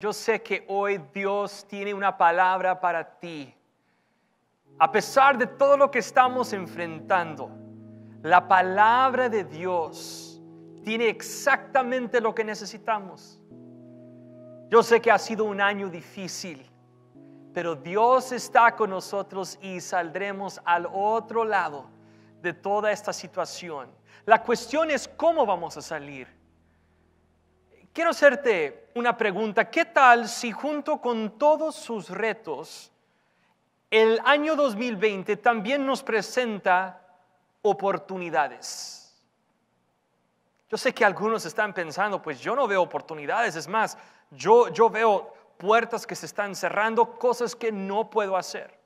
Yo sé que hoy Dios tiene una palabra para ti. A pesar de todo lo que estamos enfrentando, la palabra de Dios tiene exactamente lo que necesitamos. Yo sé que ha sido un año difícil, pero Dios está con nosotros y saldremos al otro lado de toda esta situación. La cuestión es cómo vamos a salir quiero hacerte una pregunta. ¿Qué tal si junto con todos sus retos, el año 2020 también nos presenta oportunidades? Yo sé que algunos están pensando, pues yo no veo oportunidades, es más, yo, yo veo puertas que se están cerrando, cosas que no puedo hacer.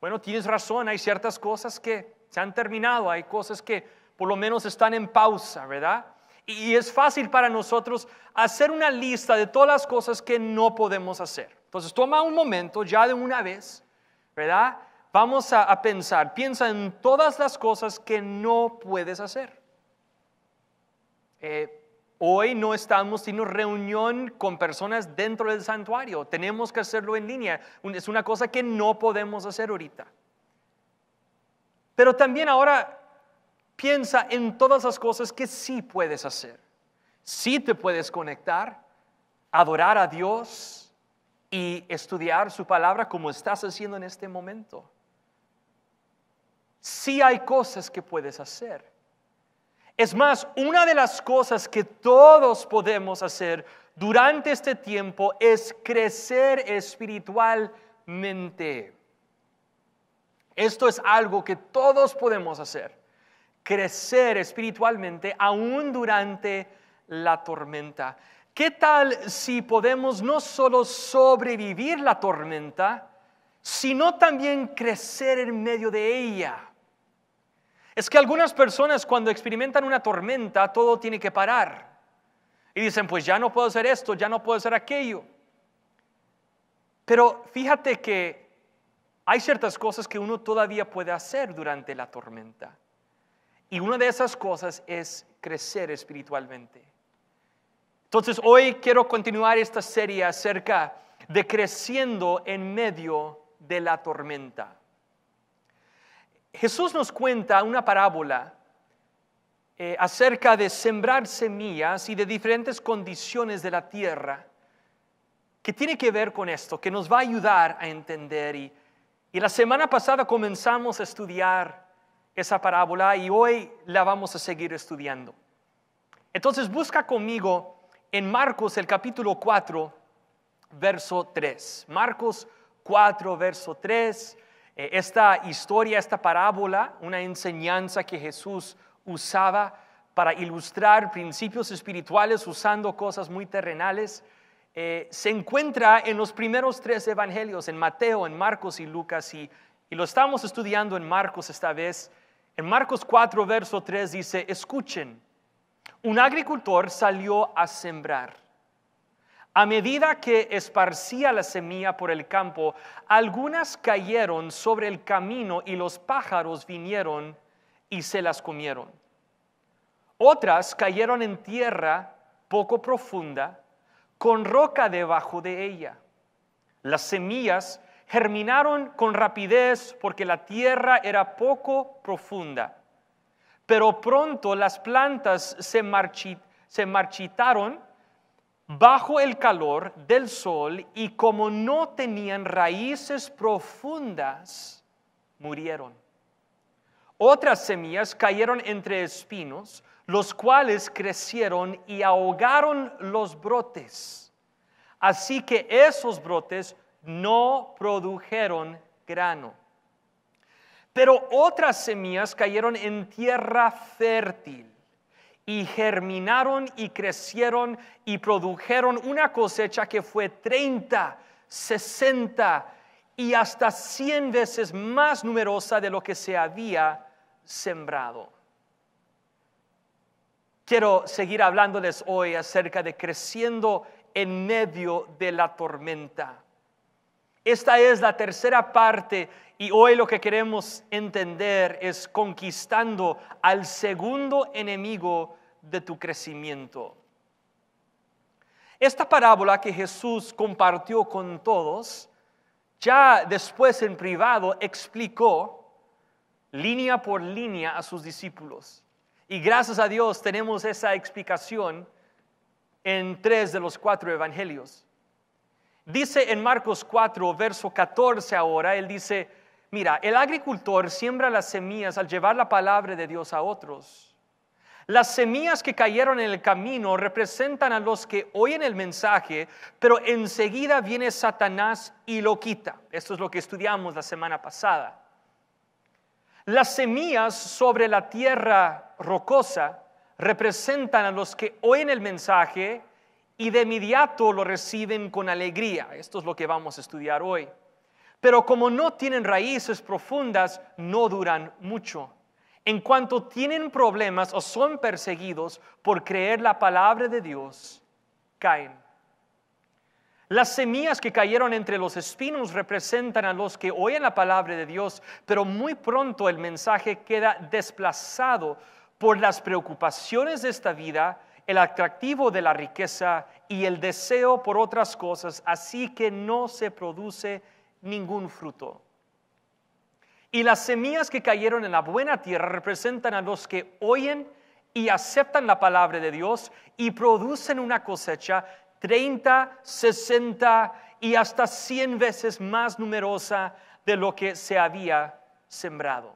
Bueno, tienes razón, hay ciertas cosas que se han terminado, hay cosas que por lo menos están en pausa, ¿verdad? Y es fácil para nosotros hacer una lista de todas las cosas que no podemos hacer. Entonces toma un momento ya de una vez, ¿verdad? Vamos a, pensar, piensa en todas las cosas que no puedes hacer. Eh, hoy no estamos sino reunión con personas dentro del santuario. Tenemos que hacerlo en línea. Es una cosa que no podemos hacer ahorita. Pero también ahora piensa en todas las cosas que sí puedes hacer. Sí te puedes conectar, adorar a Dios y estudiar su palabra como estás haciendo en este momento. Sí hay cosas que puedes hacer. Es más, una de las cosas que todos podemos hacer durante este tiempo es crecer espiritualmente. Esto es algo que todos podemos hacer crecer espiritualmente aún durante la tormenta. ¿Qué tal si podemos no solo sobrevivir la tormenta, sino también crecer en medio de ella? Es que algunas personas cuando experimentan una tormenta, todo tiene que parar. Y dicen, pues ya no puedo hacer esto, ya no puedo hacer aquello. Pero fíjate que hay ciertas cosas que uno todavía puede hacer durante la tormenta. Y una de esas cosas es crecer espiritualmente. Entonces hoy quiero continuar esta serie acerca de creciendo en medio de la tormenta. Jesús nos cuenta una parábola eh, acerca de sembrar semillas y de diferentes condiciones de la tierra que tiene que ver con esto, que nos va a ayudar a entender. Y, y la semana pasada comenzamos a estudiar esa parábola y hoy la vamos a seguir estudiando. Entonces busca conmigo en Marcos el capítulo 4, verso 3. Marcos 4, verso 3. Eh, esta historia, esta parábola, una enseñanza que Jesús usaba para ilustrar principios espirituales usando cosas muy terrenales, eh, se encuentra en los primeros tres evangelios, en Mateo, en Marcos y Lucas, y, y lo estamos estudiando en Marcos esta vez. En Marcos 4, verso 3 dice, escuchen, un agricultor salió a sembrar. A medida que esparcía la semilla por el campo, algunas cayeron sobre el camino y los pájaros vinieron y se las comieron. Otras cayeron en tierra poco profunda, con roca debajo de ella. Las semillas germinaron con rapidez porque la tierra era poco profunda. Pero pronto las plantas se, marchitaron bajo el calor del sol y como no tenían raíces profundas, murieron. Otras semillas cayeron entre espinos, los cuales crecieron y ahogaron los brotes. Así que esos brotes no produjeron grano. Pero otras semillas cayeron en tierra fértil y germinaron y crecieron y produjeron una cosecha que fue 30, 60 y hasta 100 veces más numerosa de lo que se había sembrado. Quiero seguir hablándoles hoy acerca de creciendo en medio de la tormenta. Esta es la tercera parte y hoy lo que queremos entender es conquistando al segundo enemigo de tu crecimiento. Esta parábola que Jesús compartió con todos, ya después en privado explicó línea por línea a sus discípulos. Y gracias a Dios tenemos esa explicación en tres de los cuatro evangelios. Dice en Marcos 4, verso 14 ahora, él dice, mira, el agricultor siembra las semillas al llevar la palabra de Dios a otros. Las semillas que cayeron en el camino representan a los que oyen el mensaje, pero enseguida viene Satanás y lo quita. Esto es lo que estudiamos la semana pasada. Las semillas sobre la tierra rocosa representan a los que oyen el mensaje, y de inmediato lo reciben con alegría. Esto es lo que vamos a estudiar hoy. Pero como no tienen raíces profundas, no duran mucho. En cuanto tienen problemas o son perseguidos por creer la palabra de Dios, caen. Las semillas que cayeron entre los espinos representan a los que oyen la palabra de Dios, pero muy pronto el mensaje queda desplazado por las preocupaciones de esta vida, el atractivo de la riqueza y el deseo por otras cosas, así que no se produce ningún fruto. Y las semillas que cayeron en la buena tierra representan a los que oyen y aceptan la palabra de Dios y producen una cosecha 30, 60 y hasta 100 veces más numerosa de lo que se había sembrado.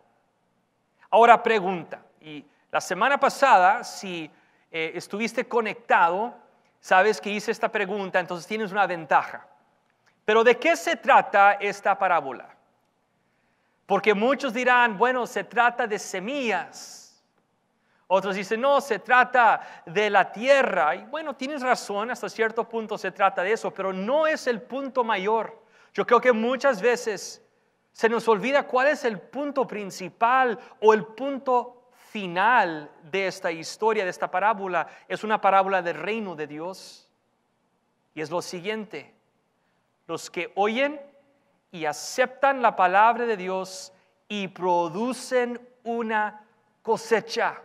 Ahora pregunta, y la semana pasada, si eh, estuviste conectado, sabes que hice esta pregunta, entonces tienes una ventaja. Pero ¿de qué se trata esta parábola? Porque muchos dirán, bueno, se trata de semillas. Otros dicen, no, se trata de la tierra. Y bueno, tienes razón, hasta cierto punto se trata de eso, pero no es el punto mayor. Yo creo que muchas veces se nos olvida cuál es el punto principal o el punto final de esta historia, de esta parábola, es una parábola del reino de Dios. Y es lo siguiente, los que oyen y aceptan la palabra de Dios y producen una cosecha.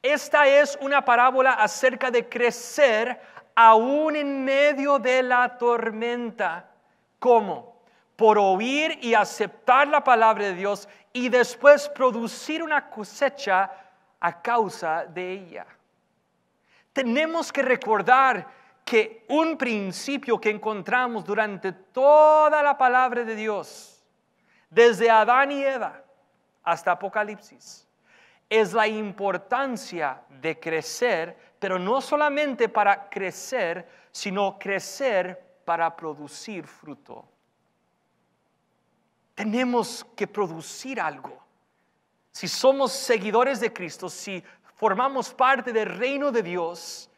Esta es una parábola acerca de crecer aún en medio de la tormenta. ¿Cómo? Por oír y aceptar la palabra de Dios y después producir una cosecha a causa de ella. Tenemos que recordar que un principio que encontramos durante toda la palabra de Dios, desde Adán y Eva hasta Apocalipsis, es la importancia de crecer, pero no solamente para crecer, sino crecer para producir fruto tenemos que producir algo. Si somos seguidores de Cristo, si formamos parte del reino de Dios,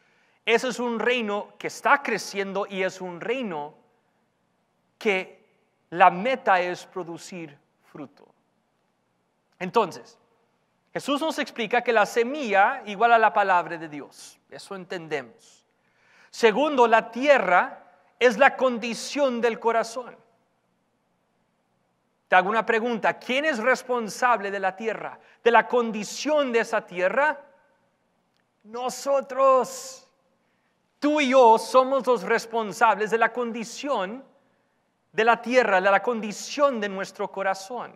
ese es un reino que está creciendo y es un reino que la meta es producir fruto. Entonces, Jesús nos explica que la semilla igual a la palabra de Dios. Eso entendemos. Segundo, la tierra es la condición del corazón. Te hago una pregunta, ¿quién es responsable de la tierra, de la condición de esa tierra? Nosotros. Tú y yo somos los responsables de la condición de la tierra, de la condición de nuestro corazón.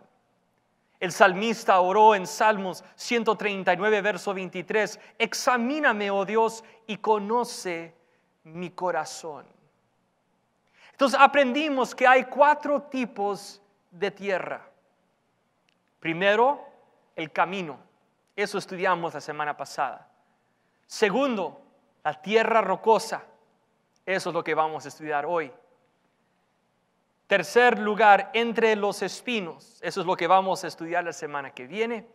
El salmista oró en Salmos 139, verso 23, examíname, oh Dios, y conoce mi corazón. Entonces aprendimos que hay cuatro tipos de tierra. Primero, el camino. Eso estudiamos la semana pasada. Segundo, la tierra rocosa. Eso es lo que vamos a estudiar hoy. Tercer lugar, entre los espinos. Eso es lo que vamos a estudiar la semana que viene.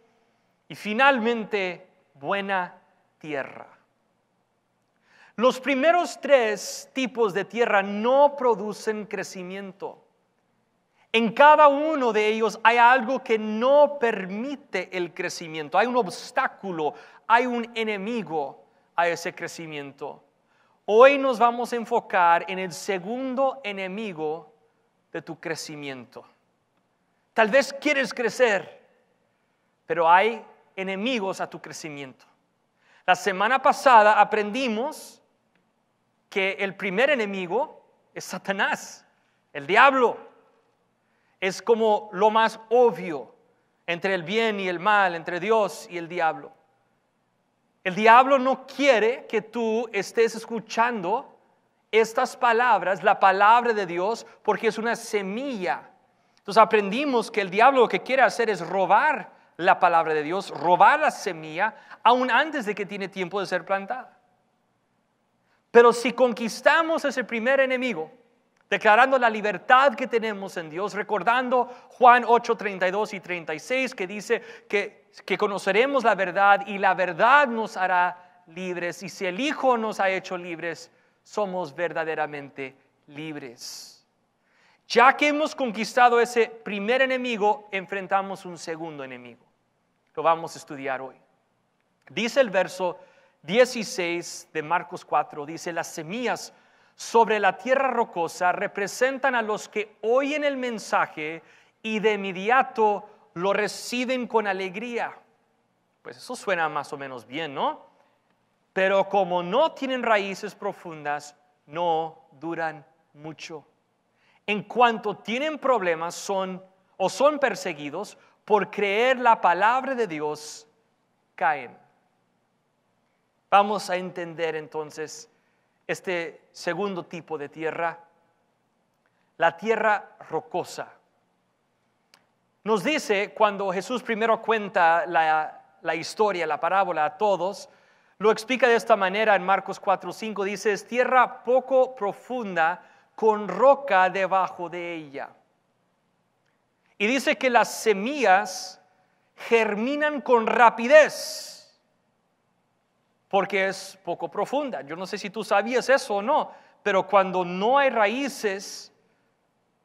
Y finalmente, buena tierra. Los primeros tres tipos de tierra no producen crecimiento. En cada uno de ellos hay algo que no permite el crecimiento, hay un obstáculo, hay un enemigo a ese crecimiento. Hoy nos vamos a enfocar en el segundo enemigo de tu crecimiento. Tal vez quieres crecer, pero hay enemigos a tu crecimiento. La semana pasada aprendimos que el primer enemigo es Satanás, el diablo es como lo más obvio entre el bien y el mal, entre Dios y el diablo. El diablo no quiere que tú estés escuchando estas palabras, la palabra de Dios, porque es una semilla. Entonces aprendimos que el diablo lo que quiere hacer es robar la palabra de Dios, robar la semilla, aún antes de que tiene tiempo de ser plantada. Pero si conquistamos ese primer enemigo, declarando la libertad que tenemos en Dios, recordando Juan 8, 32 y 36 que dice que, conoceremos la verdad y la verdad nos hará libres. Y si el Hijo nos ha hecho libres, somos verdaderamente libres. Ya que hemos conquistado ese primer enemigo, enfrentamos un segundo enemigo. Lo vamos a estudiar hoy. Dice el verso 16 de Marcos 4, dice, las semillas sobre la tierra rocosa representan a los que oyen el mensaje y de inmediato lo reciben con alegría. Pues eso suena más o menos bien, ¿no? Pero como no tienen raíces profundas, no duran mucho. En cuanto tienen problemas, son o son perseguidos por creer la palabra de Dios, caen. Vamos a entender entonces este segundo tipo de tierra, la tierra rocosa. Nos dice cuando Jesús primero cuenta la, historia, la parábola a todos, lo explica de esta manera en Marcos 4:5, dice, es tierra poco profunda con roca debajo de ella. Y dice que las semillas germinan con rapidez porque es poco profunda. Yo no sé si tú sabías eso o no, pero cuando no hay raíces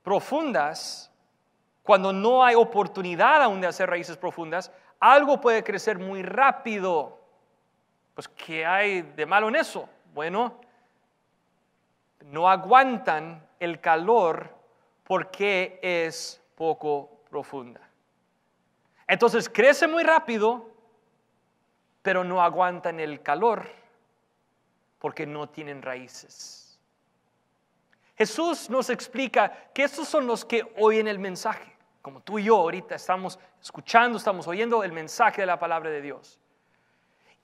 profundas, cuando no hay oportunidad aún de hacer raíces profundas, algo puede crecer muy rápido. Pues, ¿qué hay de malo en eso? Bueno, no aguantan el calor porque es poco profunda. Entonces crece muy rápido, pero no aguantan el calor porque no tienen raíces. Jesús nos explica que estos son los que oyen el mensaje, como tú y yo ahorita estamos escuchando, estamos oyendo el mensaje de la palabra de Dios.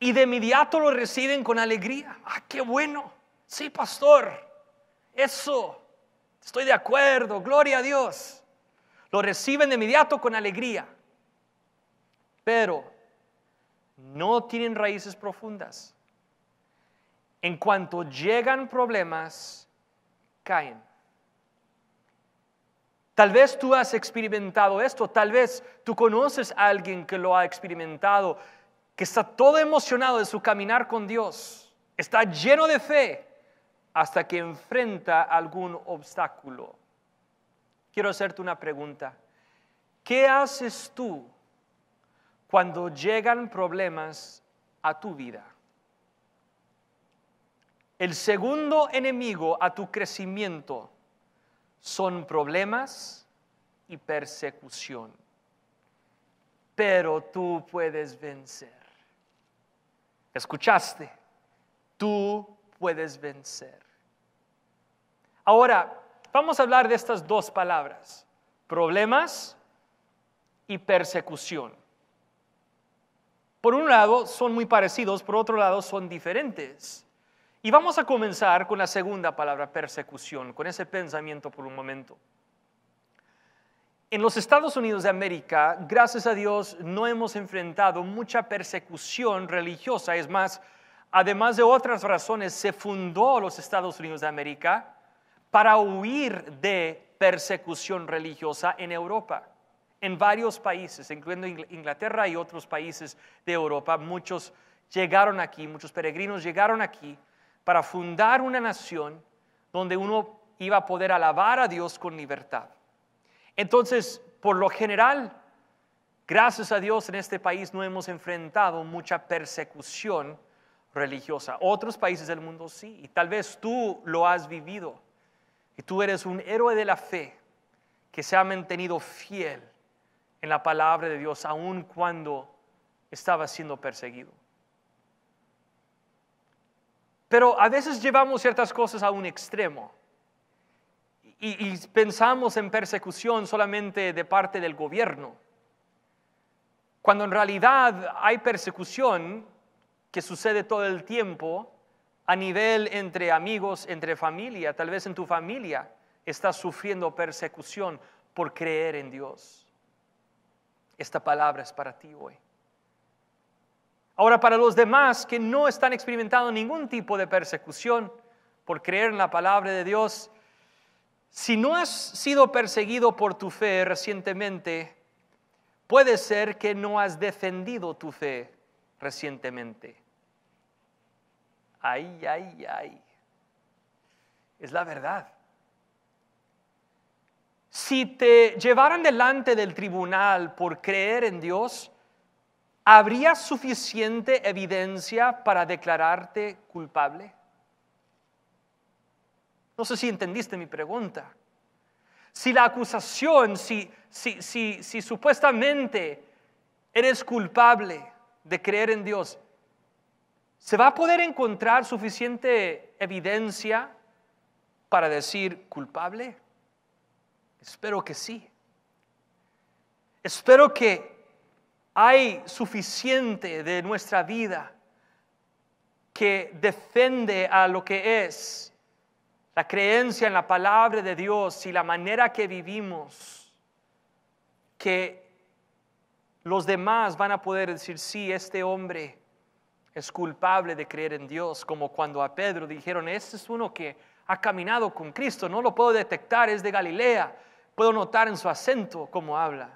Y de inmediato lo reciben con alegría. Ah, qué bueno. Sí, pastor. Eso. Estoy de acuerdo. Gloria a Dios. Lo reciben de inmediato con alegría. Pero no tienen raíces profundas. En cuanto llegan problemas, caen. Tal vez tú has experimentado esto, tal vez tú conoces a alguien que lo ha experimentado, que está todo emocionado de su caminar con Dios, está lleno de fe hasta que enfrenta algún obstáculo. Quiero hacerte una pregunta. ¿Qué haces tú cuando llegan problemas a tu vida. El segundo enemigo a tu crecimiento son problemas y persecución. Pero tú puedes vencer. ¿Escuchaste? Tú puedes vencer. Ahora, vamos a hablar de estas dos palabras, problemas y persecución por un lado son muy parecidos, por otro lado son diferentes. Y vamos a comenzar con la segunda palabra, persecución, con ese pensamiento por un momento. En los Estados Unidos de América, gracias a Dios, no hemos enfrentado mucha persecución religiosa. Es más, además de otras razones, se fundó los Estados Unidos de América para huir de persecución religiosa en Europa en varios países, incluyendo Inglaterra y otros países de Europa. Muchos llegaron aquí, muchos peregrinos llegaron aquí para fundar una nación donde uno iba a poder alabar a Dios con libertad. Entonces, por lo general, gracias a Dios en este país no hemos enfrentado mucha persecución religiosa. Otros países del mundo sí, y tal vez tú lo has vivido, y tú eres un héroe de la fe que se ha mantenido fiel en la palabra de Dios, aun cuando estaba siendo perseguido. Pero a veces llevamos ciertas cosas a un extremo y, y pensamos en persecución solamente de parte del gobierno, cuando en realidad hay persecución que sucede todo el tiempo a nivel entre amigos, entre familia, tal vez en tu familia estás sufriendo persecución por creer en Dios. Esta palabra es para ti hoy. Ahora, para los demás que no están experimentando ningún tipo de persecución por creer en la palabra de Dios, si no has sido perseguido por tu fe recientemente, puede ser que no has defendido tu fe recientemente. Ay, ay, ay. Es la verdad si te llevaran delante del tribunal por creer en Dios, ¿habría suficiente evidencia para declararte culpable? No sé si entendiste mi pregunta. Si la acusación, si, supuestamente eres culpable de creer en Dios, ¿se va a poder encontrar suficiente evidencia para decir culpable? Espero que sí. Espero que hay suficiente de nuestra vida que defiende a lo que es la creencia en la palabra de Dios y la manera que vivimos, que los demás van a poder decir, sí, este hombre es culpable de creer en Dios, como cuando a Pedro dijeron, este es uno que ha caminado con Cristo, no lo puedo detectar, es de Galilea. Puedo notar en su acento cómo habla.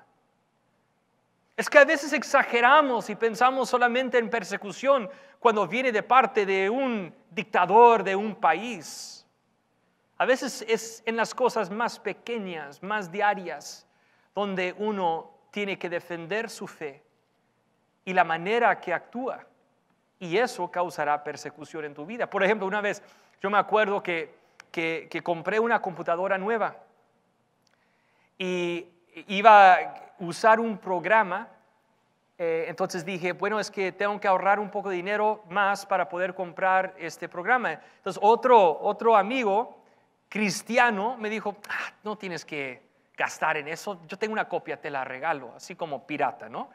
Es que a veces exageramos y pensamos solamente en persecución cuando viene de parte de un dictador de un país. A veces es en las cosas más pequeñas, más diarias, donde uno tiene que defender su fe y la manera que actúa. Y eso causará persecución en tu vida. Por ejemplo, una vez yo me acuerdo que, compré una computadora nueva y iba a usar un programa. Eh, entonces dije, bueno, es que tengo que ahorrar un poco de dinero más para poder comprar este programa. Entonces otro, otro amigo cristiano me dijo, ah, no tienes que gastar en eso, yo tengo una copia, te la regalo, así como pirata, ¿no?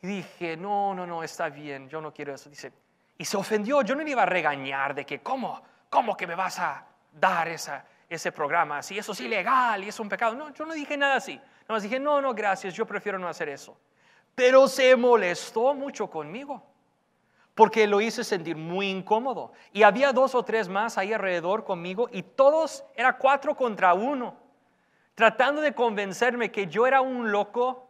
Y dije, no, no, no, está bien, yo no quiero eso. y se ofendió, yo no le iba a regañar de que, ¿cómo? ¿Cómo que me vas a dar esa? ese programa así, eso es ilegal y es un pecado. No, yo no dije nada así. Nada más dije, no, no, gracias, yo prefiero no hacer eso. Pero se molestó mucho conmigo porque lo hice sentir muy incómodo. Y había dos o tres más ahí alrededor conmigo y todos era cuatro contra uno, tratando de convencerme que yo era un loco,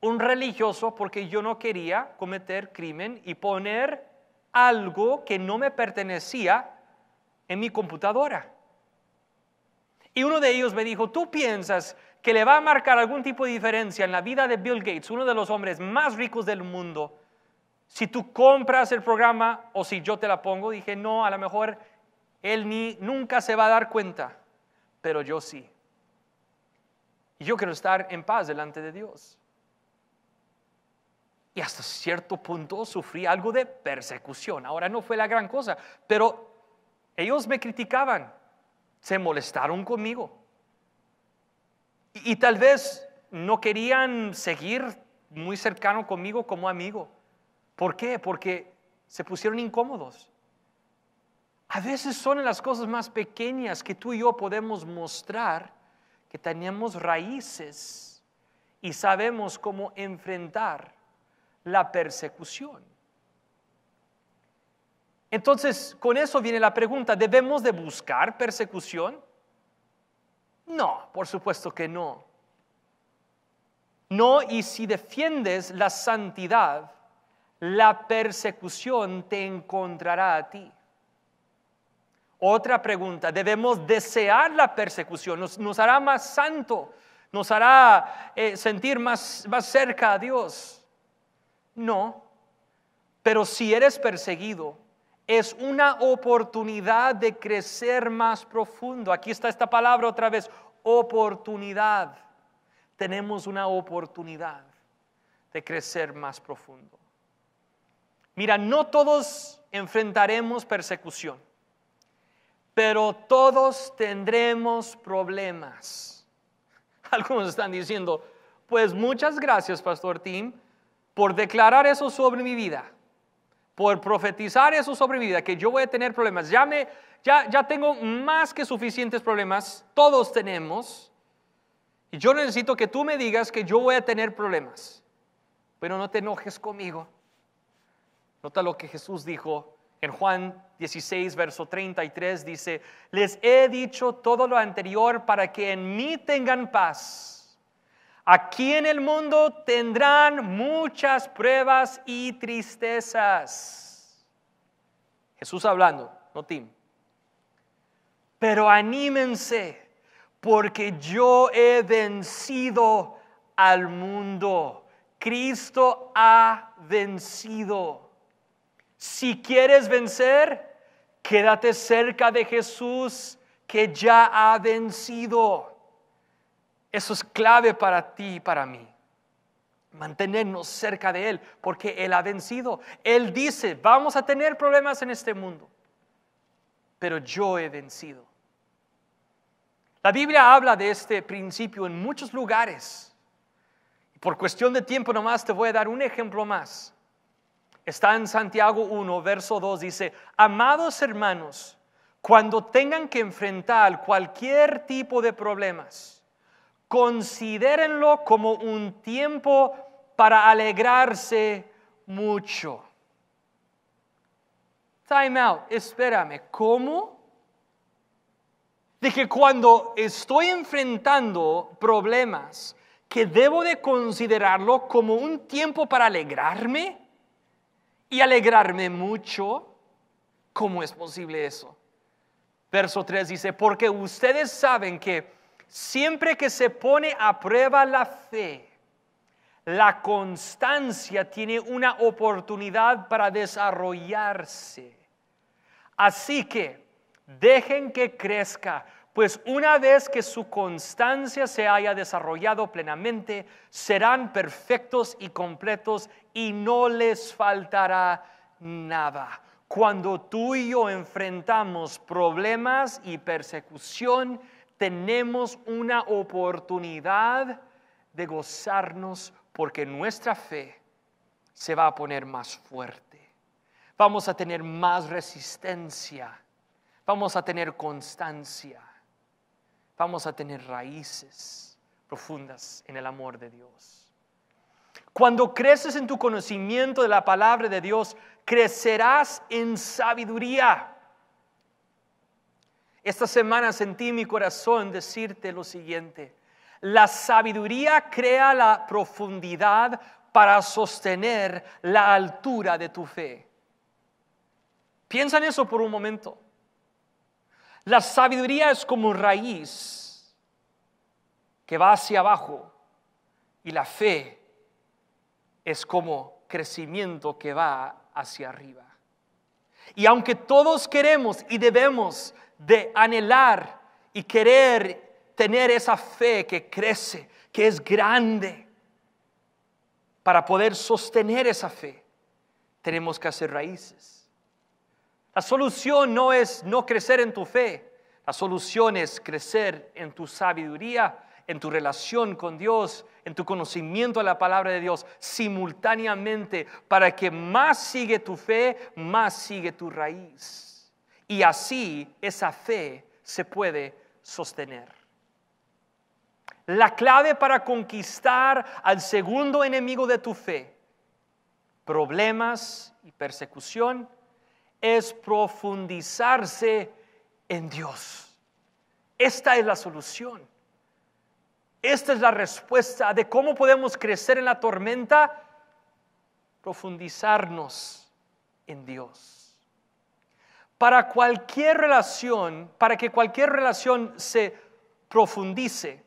un religioso, porque yo no quería cometer crimen y poner algo que no me pertenecía en mi computadora. Y uno de ellos me dijo, ¿tú piensas que le va a marcar algún tipo de diferencia en la vida de Bill Gates, uno de los hombres más ricos del mundo, si tú compras el programa o si yo te la pongo? Dije, no, a lo mejor él ni, nunca se va a dar cuenta, pero yo sí. Y yo quiero estar en paz delante de Dios. Y hasta cierto punto sufrí algo de persecución. Ahora no fue la gran cosa, pero ellos me criticaban se molestaron conmigo. Y, tal vez no querían seguir muy cercano conmigo como amigo. ¿Por qué? Porque se pusieron incómodos. A veces son las cosas más pequeñas que tú y yo podemos mostrar que tenemos raíces y sabemos cómo enfrentar la persecución. Entonces, con eso viene la pregunta, ¿debemos de buscar persecución? No, por supuesto que no. No, y si defiendes la santidad, la persecución te encontrará a ti. Otra pregunta, debemos desear la persecución, nos, hará más santo, nos hará eh, sentir más, más cerca a Dios. No, pero si eres perseguido, es una oportunidad de crecer más profundo. Aquí está esta palabra otra vez, oportunidad. Tenemos una oportunidad de crecer más profundo. Mira, no todos enfrentaremos persecución, pero todos tendremos problemas. Algunos están diciendo, pues muchas gracias, Pastor Tim, por declarar eso sobre mi vida por profetizar eso sobre mi vida, que yo voy a tener problemas. Ya, ya, ya tengo más que suficientes problemas, todos tenemos. Y yo necesito que tú me digas que yo voy a tener problemas. Pero no te enojes conmigo. Nota lo que Jesús dijo en Juan 16, verso 33. Dice, les he dicho todo lo anterior para que en mí tengan paz. Aquí en el mundo tendrán muchas pruebas y tristezas. Jesús hablando, no Tim. Pero anímense, porque yo he vencido al mundo. Cristo ha vencido. Si quieres vencer, quédate cerca de Jesús que ya ha vencido. Eso es clave para ti y para mí. Mantenernos cerca de Él, porque Él ha vencido. Él dice, vamos a tener problemas en este mundo, pero yo he vencido. La Biblia habla de este principio en muchos lugares. Por cuestión de tiempo nomás te voy a dar un ejemplo más. Está en Santiago 1, verso 2, dice, amados hermanos, cuando tengan que enfrentar cualquier tipo de problemas, considérenlo como un tiempo para alegrarse mucho. Time out, espérame, ¿cómo? De que cuando estoy enfrentando problemas, que debo de considerarlo como un tiempo para alegrarme y alegrarme mucho. ¿Cómo es posible eso? Verso 3 dice, porque ustedes saben que Siempre que se pone a prueba la fe, la constancia tiene una oportunidad para desarrollarse. Así que dejen que crezca, pues una vez que su constancia se haya desarrollado plenamente, serán perfectos y completos y no les faltará nada. Cuando tú y yo enfrentamos problemas y persecución, tenemos una oportunidad de gozarnos porque nuestra fe se va a poner más fuerte. Vamos a tener más resistencia. Vamos a tener constancia. Vamos a tener raíces profundas en el amor de Dios. Cuando creces en tu conocimiento de la palabra de Dios, crecerás en sabiduría. Esta semana sentí mi corazón decirte lo siguiente. La sabiduría crea la profundidad para sostener la altura de tu fe. Piensa en eso por un momento. La sabiduría es como raíz que va hacia abajo y la fe es como crecimiento que va hacia arriba. Y aunque todos queremos y debemos de anhelar y querer tener esa fe que crece, que es grande. Para poder sostener esa fe, tenemos que hacer raíces. La solución no es no crecer en tu fe, la solución es crecer en tu sabiduría, en tu relación con Dios, en tu conocimiento de la palabra de Dios, simultáneamente, para que más sigue tu fe, más sigue tu raíz y así esa fe se puede sostener. La clave para conquistar al segundo enemigo de tu fe, problemas y persecución, es profundizarse en Dios. Esta es la solución. Esta es la respuesta de cómo podemos crecer en la tormenta, profundizarnos en Dios para cualquier relación, para que cualquier relación se profundice,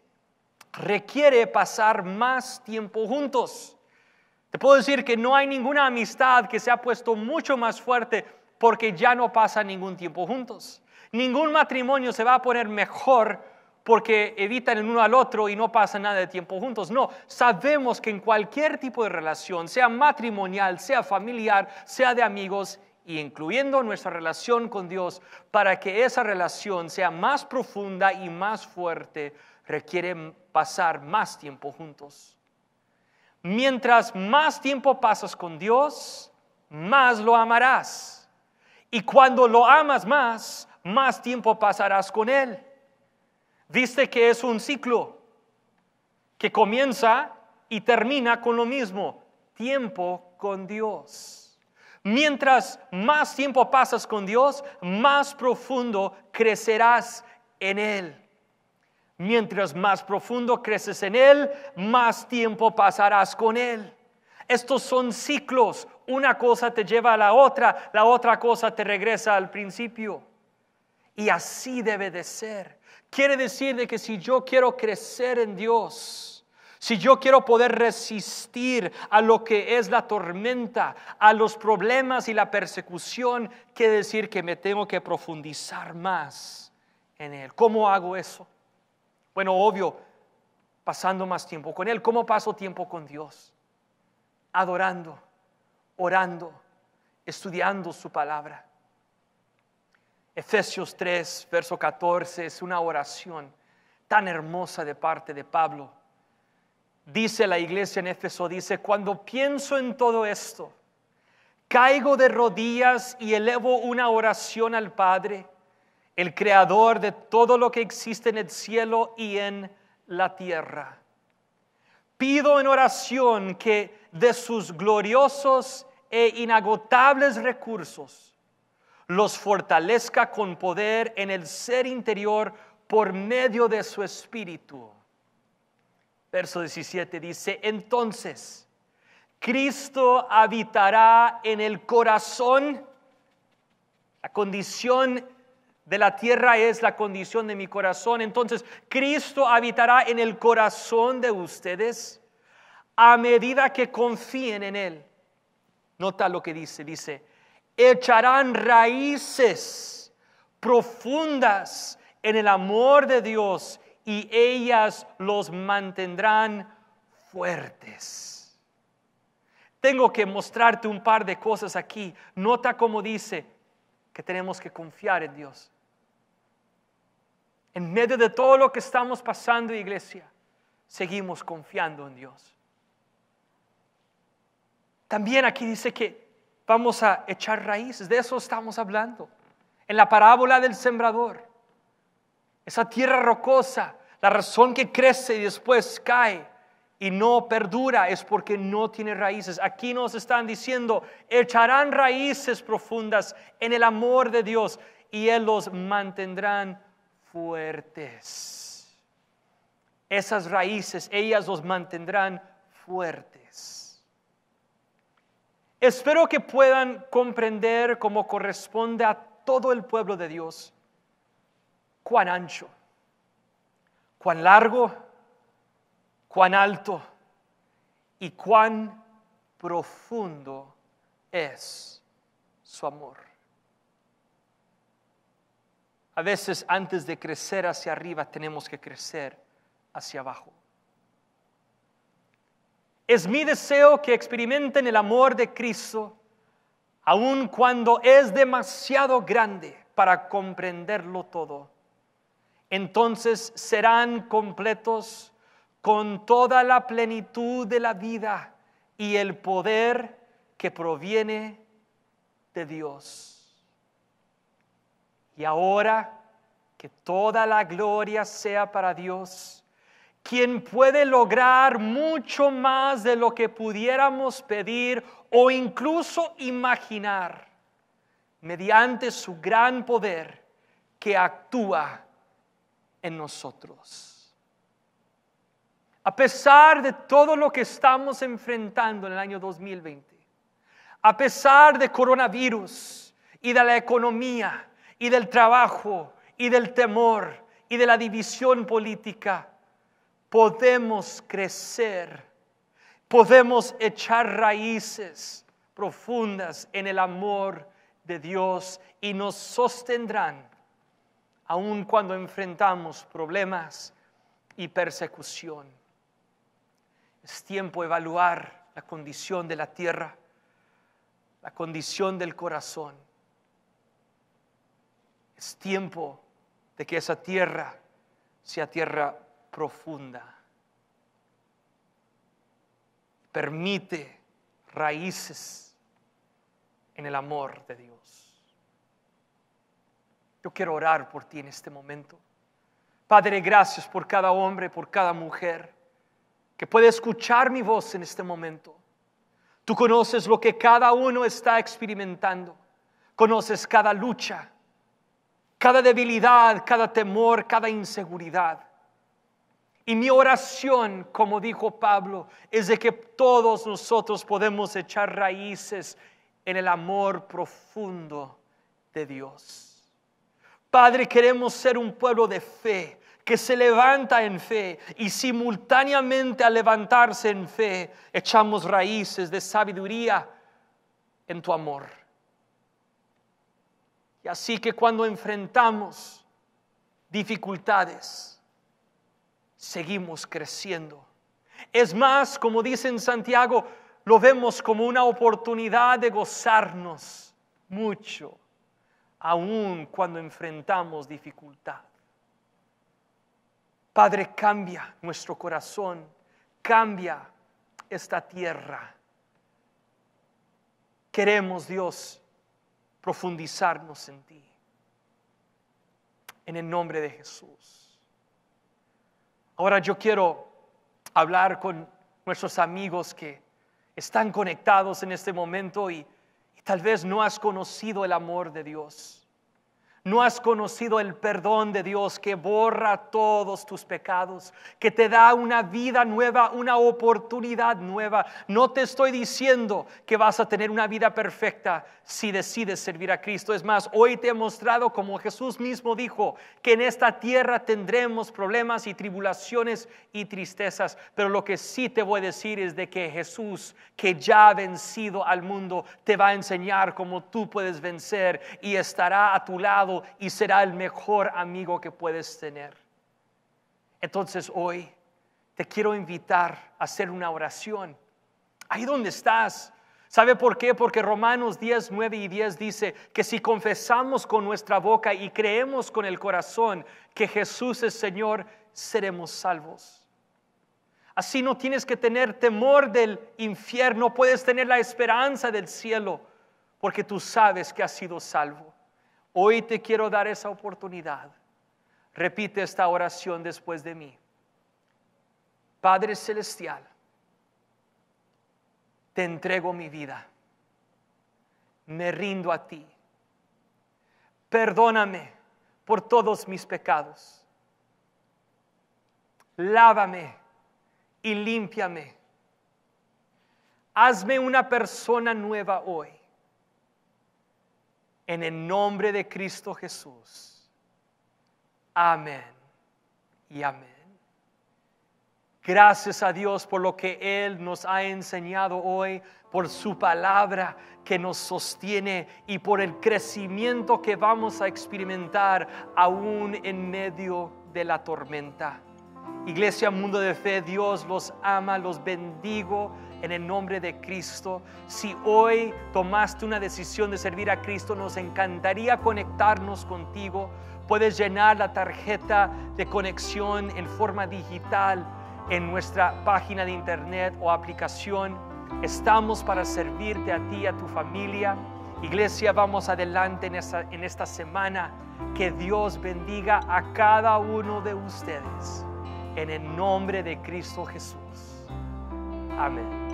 requiere pasar más tiempo juntos. Te puedo decir que no hay ninguna amistad que se ha puesto mucho más fuerte porque ya no pasa ningún tiempo juntos. Ningún matrimonio se va a poner mejor porque evitan el uno al otro y no pasa nada de tiempo juntos. No, sabemos que en cualquier tipo de relación, sea matrimonial, sea familiar, sea de amigos, y incluyendo nuestra relación con Dios, para que esa relación sea más profunda y más fuerte, requiere pasar más tiempo juntos. Mientras más tiempo pasas con Dios, más lo amarás. Y cuando lo amas más, más tiempo pasarás con Él. Viste que es un ciclo que comienza y termina con lo mismo, tiempo con Dios. Mientras más tiempo pasas con Dios, más profundo crecerás en Él. Mientras más profundo creces en Él, más tiempo pasarás con Él. Estos son ciclos. Una cosa te lleva a la otra, la otra cosa te regresa al principio. Y así debe de ser. Quiere decir que si yo quiero crecer en Dios, si yo quiero poder resistir a lo que es la tormenta, a los problemas y la persecución, ¿qué decir que me tengo que profundizar más en Él. ¿Cómo hago eso? Bueno, obvio, pasando más tiempo con Él. ¿Cómo paso tiempo con Dios? Adorando, orando, estudiando su palabra. Efesios 3, verso 14, es una oración tan hermosa de parte de Pablo dice la iglesia en Éfeso, dice, cuando pienso en todo esto, caigo de rodillas y elevo una oración al Padre, el creador de todo lo que existe en el cielo y en la tierra. Pido en oración que de sus gloriosos e inagotables recursos los fortalezca con poder en el ser interior por medio de su espíritu verso 17 dice, entonces Cristo habitará en el corazón. La condición de la tierra es la condición de mi corazón. Entonces Cristo habitará en el corazón de ustedes a medida que confíen en Él. Nota lo que dice, dice, echarán raíces profundas en el amor de Dios y ellas los mantendrán fuertes. Tengo que mostrarte un par de cosas aquí. Nota cómo dice que tenemos que confiar en Dios. En medio de todo lo que estamos pasando, iglesia, seguimos confiando en Dios. También aquí dice que vamos a echar raíces, de eso estamos hablando. En la parábola del sembrador, esa tierra rocosa, la razón que crece y después cae y no perdura es porque no tiene raíces. Aquí nos están diciendo, echarán raíces profundas en el amor de Dios y Él los mantendrán fuertes. Esas raíces, ellas los mantendrán fuertes. Espero que puedan comprender cómo corresponde a todo el pueblo de Dios cuán ancho, cuán largo, cuán alto y cuán profundo es su amor. A veces antes de crecer hacia arriba tenemos que crecer hacia abajo. Es mi deseo que experimenten el amor de Cristo, aun cuando es demasiado grande para comprenderlo todo entonces serán completos con toda la plenitud de la vida y el poder que proviene de Dios. Y ahora que toda la gloria sea para Dios, quien puede lograr mucho más de lo que pudiéramos pedir o incluso imaginar, mediante su gran poder que actúa en nosotros. A pesar de todo lo que estamos enfrentando en el año 2020, a pesar de coronavirus y de la economía y del trabajo y del temor y de la división política, podemos crecer, podemos echar raíces profundas en el amor de Dios y nos sostendrán aun cuando enfrentamos problemas y persecución. Es tiempo de evaluar la condición de la tierra, la condición del corazón. Es tiempo de que esa tierra sea tierra profunda. Permite raíces en el amor de Dios. Yo quiero orar por ti en este momento. Padre, gracias por cada hombre, por cada mujer que puede escuchar mi voz en este momento. Tú conoces lo que cada uno está experimentando. Conoces cada lucha, cada debilidad, cada temor, cada inseguridad. Y mi oración, como dijo Pablo, es de que todos nosotros podemos echar raíces en el amor profundo de Dios. Padre, queremos ser un pueblo de fe, que se levanta en fe y simultáneamente al levantarse en fe echamos raíces de sabiduría en tu amor. Y así que cuando enfrentamos dificultades, seguimos creciendo. Es más, como dice en Santiago, lo vemos como una oportunidad de gozarnos mucho Aún cuando enfrentamos dificultad. Padre, cambia nuestro corazón, cambia esta tierra. Queremos, Dios, profundizarnos en ti. En el nombre de Jesús. Ahora yo quiero hablar con nuestros amigos que están conectados en este momento y Tal vez no has conocido el amor de Dios. No has conocido el perdón de Dios que borra todos tus pecados, que te da una vida nueva, una oportunidad nueva. No te estoy diciendo que vas a tener una vida perfecta si decides servir a Cristo. Es más, hoy te he mostrado, como Jesús mismo dijo, que en esta tierra tendremos problemas y tribulaciones y tristezas. Pero lo que sí te voy a decir es de que Jesús, que ya ha vencido al mundo, te va a enseñar cómo tú puedes vencer y estará a tu lado y será el mejor amigo que puedes tener. Entonces hoy te quiero invitar a hacer una oración. Ahí donde estás. ¿Sabe por qué? Porque Romanos 10, 9 y 10 dice que si confesamos con nuestra boca y creemos con el corazón que Jesús es Señor, seremos salvos. Así no tienes que tener temor del infierno, puedes tener la esperanza del cielo, porque tú sabes que has sido salvo. Hoy te quiero dar esa oportunidad. Repite esta oración después de mí. Padre Celestial, te entrego mi vida. Me rindo a ti. Perdóname por todos mis pecados. Lávame y límpiame. Hazme una persona nueva hoy en el nombre de Cristo Jesús. Amén y amén. Gracias a Dios por lo que Él nos ha enseñado hoy, por su palabra que nos sostiene y por el crecimiento que vamos a experimentar aún en medio de la tormenta. Iglesia Mundo de Fe, Dios los ama, los bendigo en el nombre de Cristo. Si hoy tomaste una decisión de servir a Cristo, nos encantaría conectarnos contigo. Puedes llenar la tarjeta de conexión en forma digital en nuestra página de internet o aplicación. Estamos para servirte a ti y a tu familia. Iglesia, vamos adelante en esta, en esta semana. Que Dios bendiga a cada uno de ustedes. En el nombre de Cristo Jesús. Amén.